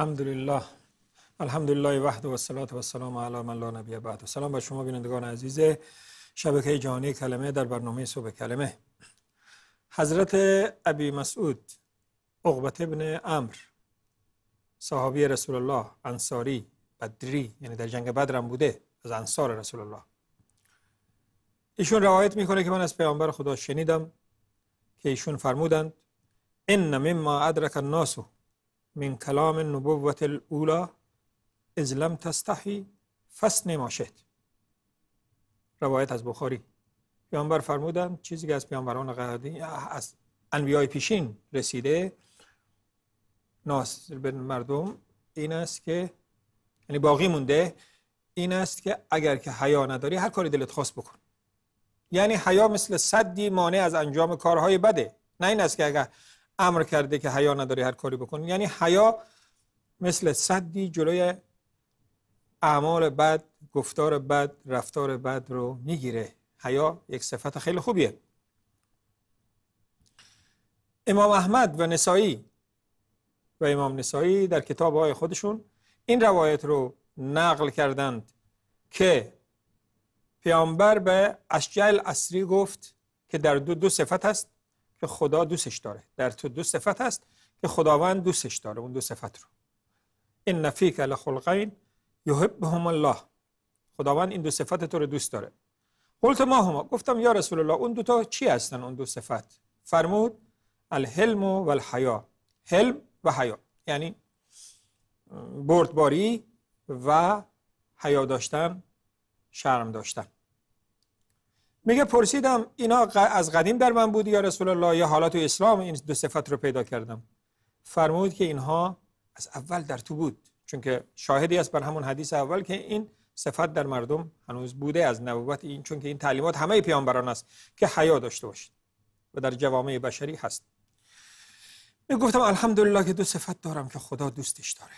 الحمد لله الحمد لله وحده و صلات و سلام علی من لا نبی بعد سلام به شما بینندگان عزیز شبکه جهانی کلمه در برنامه صبح کلمه حضرت ابی مسعود عقبت ابن امر صحابی رسول الله انصاری بدری یعنی در جنگ بدر هم بوده از انصار رسول الله ایشون روایت میکنه که من از پیامبر خدا شنیدم که ایشون فرمودند ان مما ادرک الناس من کلام نبوت الاولا از لم تستحی فست نماشد روایت از بخاری پیامبر فرمودن چیزی که از پیامبران قدیم از انبیای پیشین رسیده ناس به مردم این است که یعنی باقی مونده این است که اگر که حیا نداری هر کاری دلت خواست بکن یعنی حیا مثل صدی مانع از انجام کارهای بده نه این است که اگر امر کرده که حیا نداری هر کاری بکن. یعنی حیا مثل صدی جلوی اعمال بد گفتار بد رفتار بد رو میگیره حیا یک صفت خیلی خوبیه امام احمد و نسائی و امام نسائی در کتاب های خودشون این روایت رو نقل کردند که پیامبر به اشجع اسری گفت که در دو دو صفت هست که خدا دوستش داره در تو دو صفت هست که خداوند دوستش داره اون دو صفت رو ان فیک لخلقین یحبهم الله خداوند این دو صفت تو رو دوست داره قلت ما هما گفتم یا رسول الله اون دو تا چی هستن اون دو صفت فرمود الحلم و الحیا حلم و حیا یعنی بردباری و حیا داشتن شرم داشتن میگه پرسیدم اینا از قدیم در من بود یا رسول الله یا حالا تو اسلام این دو صفت رو پیدا کردم فرمود که اینها از اول در تو بود چون که شاهدی است بر همون حدیث اول که این صفت در مردم هنوز بوده از نبوت این چون که این تعلیمات همه پیامبران است که حیا داشته باشید و در جوامع بشری هست می گفتم الحمدلله که دو صفت دارم که خدا دوستش داره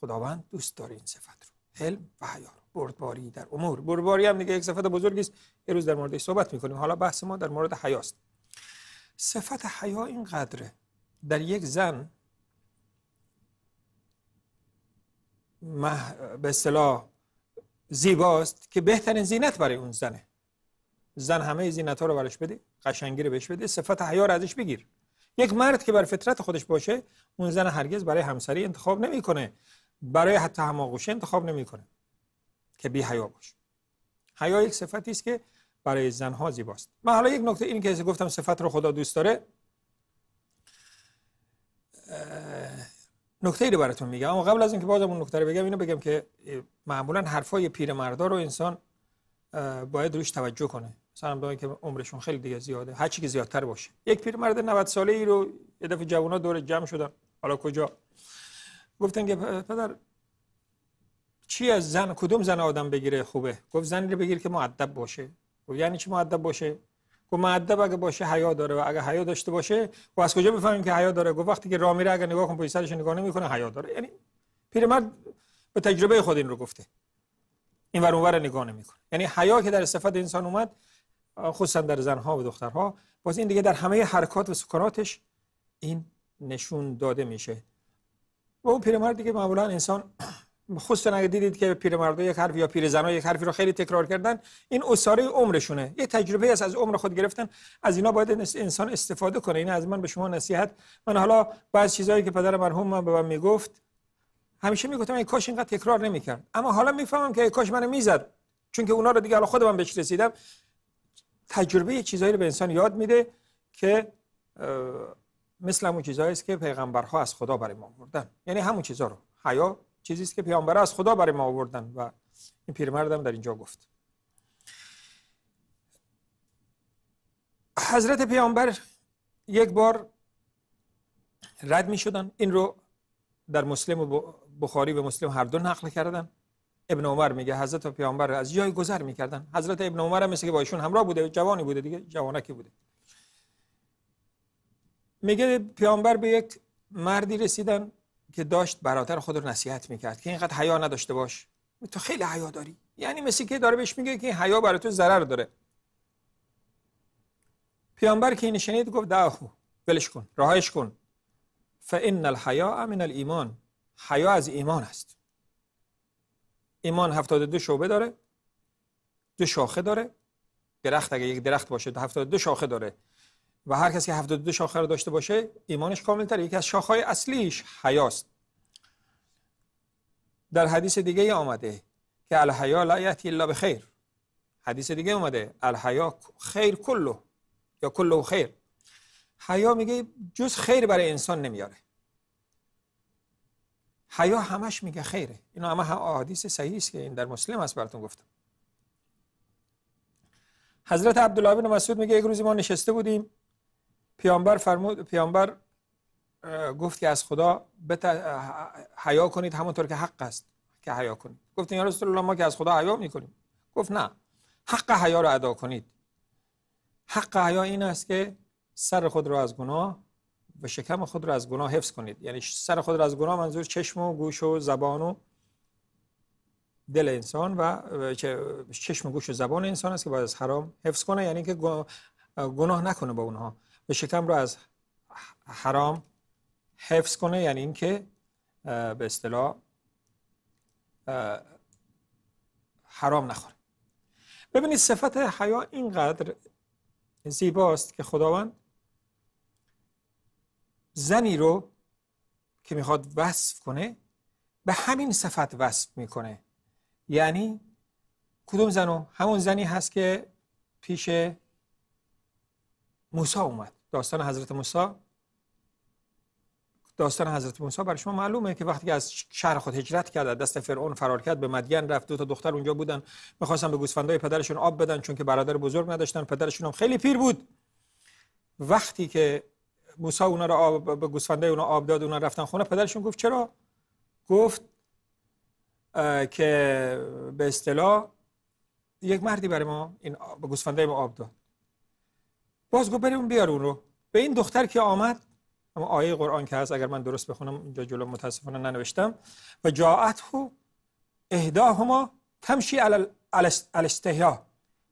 خداوند دوست داره این صفت رو علم و حیا بردباری در امور بردباری هم دیگه یک صفت بزرگی است یه روز در موردش صحبت میکنیم حالا بحث ما در مورد حیاست صفت حیا این قدره در یک زن مح... به اصطلاح زیباست که بهترین زینت برای اون زنه زن همه زینت ها رو برش بده قشنگی رو بهش بده صفت حیا رو ازش بگیر یک مرد که بر فطرت خودش باشه اون زن هرگز برای همسری انتخاب نمیکنه برای حتی هماغوشه انتخاب نمیکنه که بی حیا باشه حیا یک صفتی است که برای زنها زیباست من حالا یک نکته این که گفتم صفت رو خدا دوست داره نکته ای رو براتون میگم اما قبل از اینکه بازم اون نکته رو بگم اینو بگم که معمولا حرفای مردا رو انسان باید روش توجه کنه مثلا که عمرشون خیلی دیگه زیاده هر چی که زیادتر باشه یک مرد 90 ساله ای رو یه دفعه جوونا دور جمع شدن حالا کجا گفتن که پدر چی از زن کدوم زن آدم بگیره خوبه گفت زنی رو بگیر که مؤدب باشه خب، یعنی چی مؤدب باشه گفت خب، مؤدب اگه باشه حیا داره و اگه حیا داشته باشه و خب، از کجا بفهمیم که حیا داره گفت وقتی که راه میره اگه نگاه کنم پشت سرش نگاه نمیکنه حیا داره یعنی پیرمرد به تجربه خود این رو گفته این ور اونور نگاه نمیکنه یعنی حیا که در صفت انسان اومد خصوصا در زنها و دخترها باز این دیگه در همه حرکات و سکناتش این نشون داده میشه و اون پیرمرد دیگه معمولا انسان خصوصا اگه دیدید که پیرمردا یک حرف یا پیرزنا یک حرفی رو خیلی تکرار کردن این اساره عمرشونه یه تجربه است از عمر خود گرفتن از اینا باید انسان استفاده کنه این از من به شما نصیحت من حالا بعض چیزایی که پدر مرحوم من به من میگفت همیشه میگفتم ای کاش اینقدر تکرار نمیکرد اما حالا میفهمم که ای کاش منو میزد چون که اونا رو دیگه حالا خودم بهش رسیدم تجربه چیزایی رو به انسان یاد میده که مثل همون چیزهایی است که پیغمبرها از خدا برای ما یعنی همون چیزا رو حیا چیزی است که پیامبر از خدا برای ما آوردن و این پیرمرد هم در اینجا گفت حضرت پیامبر یک بار رد می شدن این رو در مسلم و بخاری و مسلم هر دو نقل کردن ابن عمر میگه حضرت پیامبر از جای گذر میکردن حضرت ابن عمر هم مثل که با ایشون همراه بوده جوانی بوده دیگه جوانکی بوده میگه پیامبر به یک مردی رسیدن که داشت برادر خود رو نصیحت میکرد که اینقدر حیا نداشته باش تو خیلی حیا داری یعنی مثل که داره بهش میگه که این حیا برای تو ضرر داره پیامبر که این شنید گفت دهو ولش کن راهش کن فان الحیا من الایمان حیا از ایمان است ایمان 72 شعبه داره دو شاخه داره درخت اگه یک درخت باشه 72 شاخه داره و هر کسی که 72 شاخه رو داشته باشه ایمانش کامل تر یکی از شاخهای اصلیش حیاست در حدیث دیگه آمده که الحیا لا یاتی الا بخیر حدیث دیگه اومده الحیا خیر کله یا کله خیر حیا میگه جز خیر برای انسان نمیاره حیا همش میگه خیره اینا همه هم حدیث صحیح است که این در مسلم است براتون گفتم حضرت عبدالله بن مسعود میگه یک روزی ما نشسته بودیم پیامبر فرمود پیامبر گفت که از خدا بت... حیا کنید همونطور که حق است که حیا کنید گفت یا رسول الله ما که از خدا حیا میکنیم گفت نه حق حیا را ادا کنید حق حیا این است که سر خود را از گناه و شکم خود را از گناه حفظ کنید یعنی سر خود را از گناه منظور چشم و گوش و زبان و دل انسان و چشم و گوش و زبان انسان است که باید از حرام حفظ کنه یعنی که گناه نکنه با اونها به شکم رو از حرام حفظ کنه یعنی اینکه به اصطلاح حرام نخوره ببینید صفت حیا اینقدر زیباست که خداوند زنی رو که میخواد وصف کنه به همین صفت وصف میکنه یعنی کدوم زنو همون زنی هست که پیش موسی اومد داستان حضرت موسی داستان حضرت موسی برای شما معلومه که وقتی که از شهر خود هجرت کرد دست فرعون فرار کرد به مدین رفت دو تا دختر اونجا بودن میخواستن به گوسفندای پدرشون آب بدن چون که برادر بزرگ نداشتن پدرشون هم خیلی پیر بود وقتی که موسی اونا رو آب به گوسفندای اونا آب داد اونا رفتن خونه پدرشون گفت چرا گفت که به اصطلاح یک مردی برای ما این گوسفندای ما آب داد باز گفت بریم بیار اون رو به این دختر که آمد اما آیه قرآن که هست اگر من درست بخونم اینجا جلو متاسفانه ننوشتم و جاعت هو اهداهما تمشی الستهیا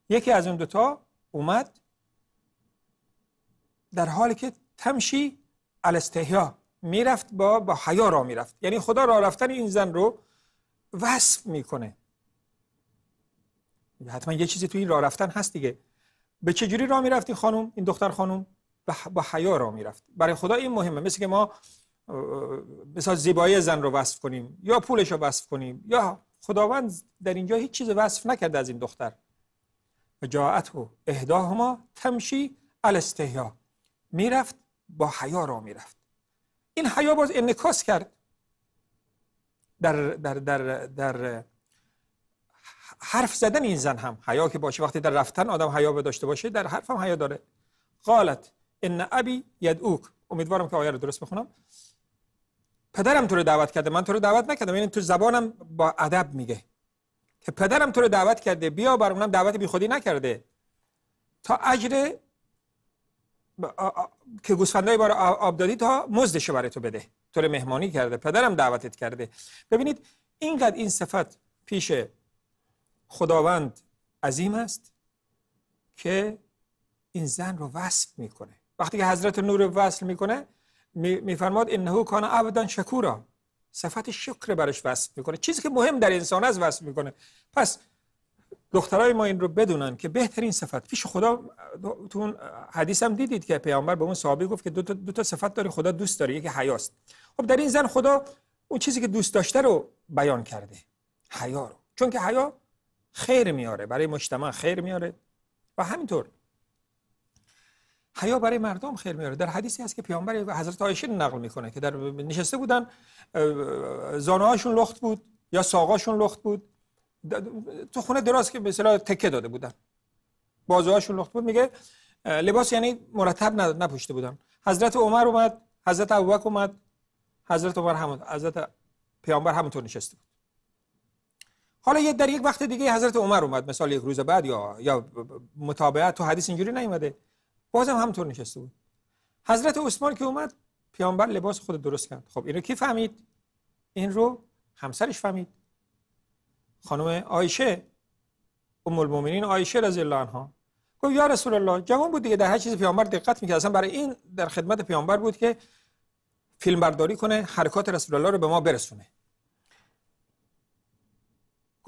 یکی از اون دوتا اومد در حالی که تمشی الستهیا میرفت با با حیا را میرفت یعنی خدا را رفتن این زن رو وصف میکنه حتما یه چیزی تو این راه رفتن هست دیگه به چه جوری را میرفتی خانم این دختر خانم با حیا را میرفت برای خدا این مهمه مثل که ما مثلا زیبایی زن رو وصف کنیم یا پولش رو وصف کنیم یا خداوند در اینجا هیچ چیز وصف نکرده از این دختر و جاعت و اهداهما تمشی الستهیا میرفت با حیا را میرفت این حیا باز انکاس کرد در در در, در حرف زدن این زن هم حیا که باشه وقتی در رفتن آدم حیا به داشته باشه در حرف هم حیا داره قالت ان ابی یدعوک امیدوارم که آیه رو درست بخونم پدرم تو رو دعوت کرده من تو رو دعوت نکردم یعنی تو زبانم با ادب میگه که پدرم تو رو دعوت کرده بیا بر اونم دعوت خودی نکرده تا اجر که گوسفندای بار آب دادی تا مزدش برای تو بده تو رو مهمانی کرده پدرم دعوتت کرده ببینید اینقدر این صفت پیش خداوند عظیم است که این زن رو وصل میکنه وقتی که حضرت نور وصل میکنه میفرماد انه کان ابدا شکورا صفت شکر برش وصف میکنه چیزی که مهم در انسان از وصف میکنه پس دخترای ما این رو بدونن که بهترین صفت پیش خدا تو حدیث هم دیدید که پیامبر به اون صحابی گفت که دو تا, دو تا صفت داره خدا دوست داره یکی حیاست خب در این زن خدا اون چیزی که دوست داشته رو بیان کرده حیا رو چون که حیا خیر میاره برای مجتمع خیر میاره و همینطور حیا برای مردم خیر میاره در حدیثی هست که پیامبر حضرت عایشه نقل میکنه که در نشسته بودن زانوهاشون لخت بود یا ساقاشون لخت بود تو خونه دراز که به اصطلاح تکه داده بودن بازوهاشون لخت بود میگه لباس یعنی مرتب نپوشته بودن حضرت عمر اومد حضرت ابوبکر اومد حضرت عمر هم حضرت پیامبر همونطور نشسته بود حالا یه در یک وقت دیگه حضرت عمر اومد مثال یک روز بعد یا یا متابعت تو حدیث اینجوری نیومده بازم همطور نشسته بود حضرت عثمان که اومد پیامبر لباس خود درست کرد خب اینو کی فهمید این رو همسرش فهمید خانم عایشه ام المؤمنین عایشه رضی الله عنها گفت یا رسول الله جوان بود دیگه در هر چیز پیامبر دقت میکرد اصلا برای این در خدمت پیامبر بود که فیلم برداری کنه حرکات رسول الله رو به ما برسونه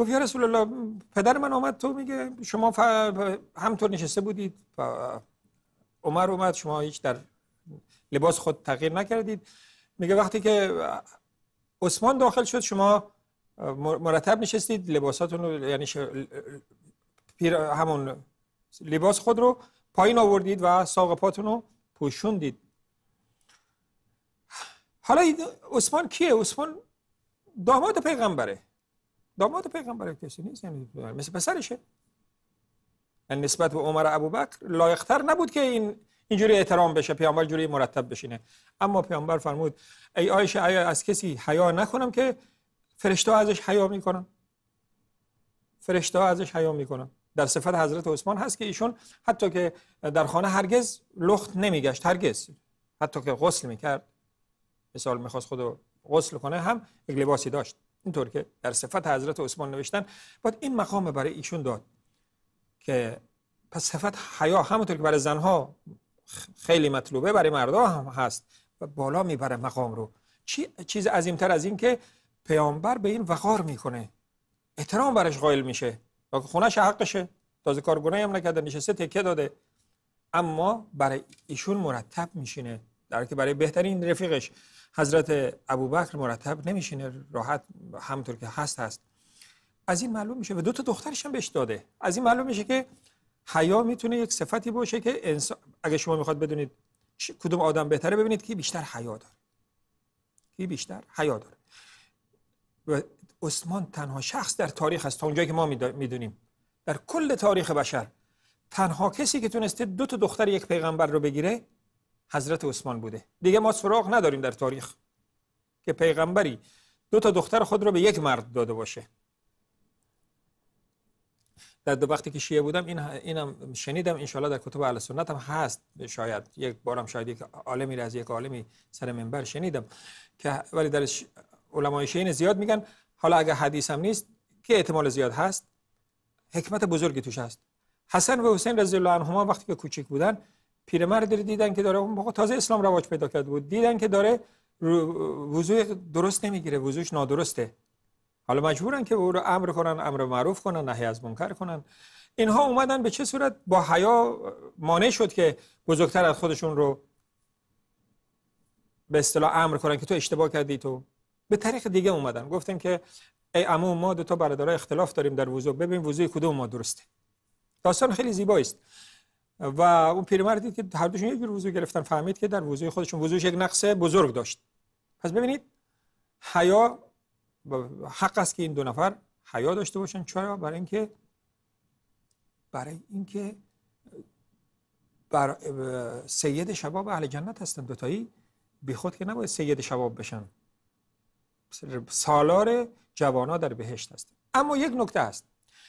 گفت یا رسول الله پدر من آمد تو میگه شما ف... همطور نشسته بودید و عمر اومد شما هیچ در لباس خود تغییر نکردید میگه وقتی که عثمان داخل شد شما مرتب نشستید لباساتون یعنی پیر... همون لباس خود رو پایین آوردید و ساق پاتون رو پوشوندید حالا عثمان کیه؟ عثمان داماد پیغمبره داماد پیغمبر کسی نیست یعنی مثل پسرشه یعنی نسبت به عمر ابوبکر لایقتر نبود که این اینجوری احترام بشه پیامبر جوری مرتب بشینه اما پیامبر فرمود ای آیشه ای از کسی حیا نکنم که فرشته ازش حیا میکنم فرشته ازش حیا میکنم در صفت حضرت عثمان هست که ایشون حتی که در خانه هرگز لخت نمیگشت هرگز حتی که غسل میکرد مثال میخواست خودو غسل کنه هم یک لباسی داشت اینطور که در صفت حضرت عثمان نوشتن باید این مقام برای ایشون داد که پس صفت حیا همونطور که برای زنها خیلی مطلوبه برای مردا هم هست و بالا میبره مقام رو چی، چیز عظیمتر از این که پیامبر به این وقار میکنه احترام برش قائل میشه و خونش حقشه تازه کارگونه هم نکرده نشسته تکه داده اما برای ایشون مرتب میشینه در که برای بهترین رفیقش حضرت ابوبکر مرتب نمیشینه راحت همونطور که هست هست از این معلوم میشه و دو تا دخترش هم بهش داده از این معلوم میشه که حیا میتونه یک صفتی باشه که انسان اگه شما میخواد بدونید کدوم آدم بهتره ببینید که بیشتر حیا داره کی بیشتر حیا داره و عثمان تنها شخص در تاریخ است تا اونجایی که ما میدونیم در کل تاریخ بشر تنها کسی که تونسته دو تا دختر یک پیغمبر رو بگیره حضرت عثمان بوده دیگه ما سراغ نداریم در تاریخ که پیغمبری دو تا دختر خود رو به یک مرد داده باشه در دو وقتی که شیعه بودم این اینم شنیدم انشالله در کتب اهل سنت هم هست شاید یک بارم شاید یک عالمی را از یک عالمی سر منبر شنیدم که ولی در علمای شیعه زیاد میگن حالا اگه حدیث هم نیست که احتمال زیاد هست حکمت بزرگی توش هست حسن و حسین رضی الله عنهما وقتی که کوچک بودن پیرمردی رو دیدن که داره اون موقع تازه اسلام رواج پیدا کرده بود دیدن که داره وضوع درست نمیگیره وضوعش نادرسته حالا مجبورن که او رو امر کنن امر معروف کنن نهی از منکر کنن اینها اومدن به چه صورت با حیا مانع شد که بزرگتر از خودشون رو به اصطلاح امر کنن که تو اشتباه کردی تو به طریق دیگه اومدن گفتن که ای عمو ما دو تا برادرای اختلاف داریم در وضوع ببین وضوع کدوم ما درسته داستان خیلی زیبا است و اون پیرمردی که هر دوشون یک وضو گرفتن فهمید که در وضوع خودشون وضوش یک نقص بزرگ داشت پس ببینید حیا حق است که این دو نفر حیا داشته باشن چرا برای اینکه برای اینکه بر سید شباب اهل جنت هستن دوتایی بی خود که نباید سید شباب بشن سالار جوانا در بهشت هست اما یک نکته است.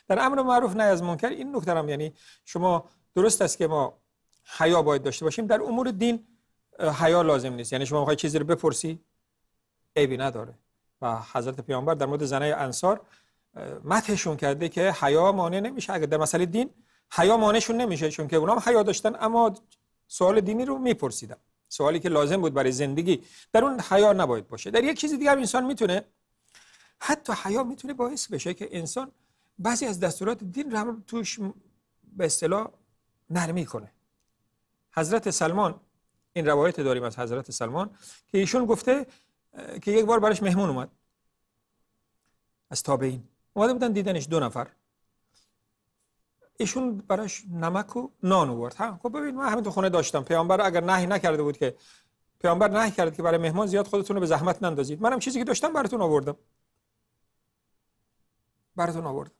در امر معروف نهی از منکر این نکته هم یعنی شما درست است که ما حیا باید داشته باشیم در امور دین حیا لازم نیست یعنی شما میخوای چیزی رو بپرسی عیبی نداره و حضرت پیامبر در مورد زنای انصار متحشون کرده که حیا مانع نمیشه اگر در مسئله دین حیا مانعشون نمیشه چون که اونام حیا داشتن اما سوال دینی رو میپرسیدم سوالی که لازم بود برای زندگی در اون حیا نباید باشه در یک چیز دیگر انسان میتونه حتی حیا میتونه باعث بشه که انسان بعضی از دستورات دین رو توش به اصطلاح نرمی کنه حضرت سلمان این روایت داریم از حضرت سلمان که ایشون گفته که یک بار برش مهمون اومد از تابعین اومده بودن دیدنش دو نفر ایشون براش نمک و نان آورد ها خب ببین من همین تو خونه داشتم پیامبر اگر نهی نکرده بود که پیامبر نهی کرد که برای مهمان زیاد خودتون رو به زحمت نندازید منم چیزی که داشتم براتون آوردم براتون آوردم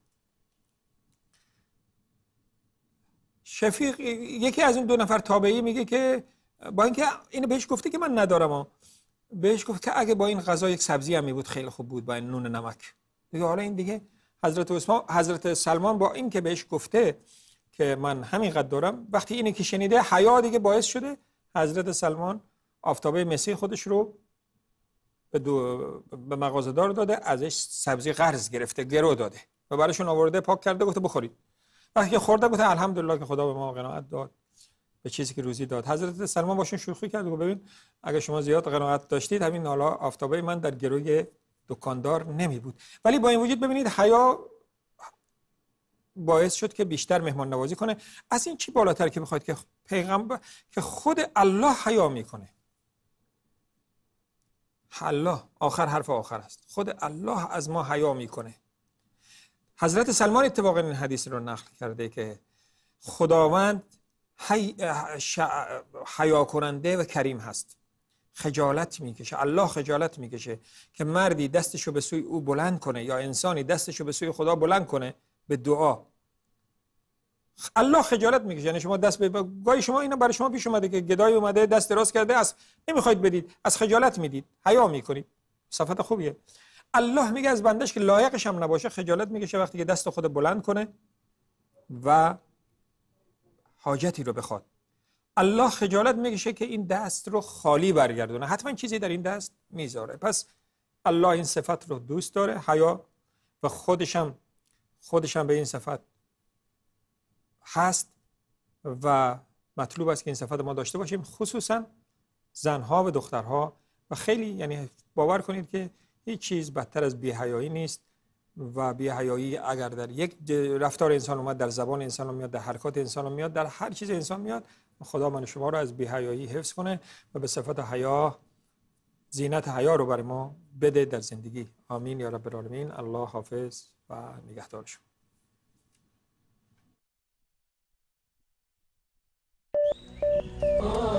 شفیق یکی از اون دو نفر تابعی میگه که با اینکه اینو بهش گفته که من ندارم ها بهش گفته که اگه با این غذا یک سبزی هم می بود خیلی خوب بود با این نون نمک دیگه حالا این دیگه حضرت عثمان حضرت سلمان با این که بهش گفته که من همینقدر دارم وقتی اینو که شنیده حیا دیگه باعث شده حضرت سلمان آفتابه مسی خودش رو به, دو به مغازدار داده ازش سبزی قرض گرفته گرو داده و براشون آورده پاک کرده گفته بخورید وقتی که خورده گفت الحمدلله که خدا به ما قناعت داد به چیزی که روزی داد حضرت سلمان باشون شوخی کرد و ببین اگر شما زیاد قناعت داشتید همین نالا آفتابه من در گروه دکاندار نمی بود ولی با این وجود ببینید حیا باعث شد که بیشتر مهمان نوازی کنه از این چی بالاتر که بخواید که پیغمبر که خود الله حیا میکنه الله آخر حرف آخر است خود الله از ما حیا میکنه حضرت سلمان اتفاقا این حدیث رو نقل کرده که خداوند حی... کننده و کریم هست خجالت میکشه الله خجالت میکشه که مردی دستشو به سوی او بلند کنه یا انسانی دستشو به سوی خدا بلند کنه به دعا الله خجالت میکشه یعنی شما دست به گاهی شما اینا برای شما پیش اومده که گدای اومده دست راست کرده است نمیخواید بدید از خجالت میدید حیا میکنید صفت خوبیه الله میگه از بندش که لایقش هم نباشه خجالت میکشه وقتی که دست خود بلند کنه و حاجتی رو بخواد الله خجالت میکشه که این دست رو خالی برگردونه حتما چیزی در این دست میذاره پس الله این صفت رو دوست داره حیا و خودشم خودشم به این صفت هست و مطلوب است که این صفت ما داشته باشیم خصوصا زنها و دخترها و خیلی یعنی باور کنید که هیچ چیز بدتر از بیهیایی نیست و بیهیایی اگر در یک رفتار انسان اومد در زبان انسان میاد در حرکات انسان میاد در هر چیز انسان میاد خدا من شما رو از بیهیایی حفظ کنه و به صفت حیا زینت حیا رو برای ما بده در زندگی آمین یا رب العالمین الله حافظ و نگهدار شما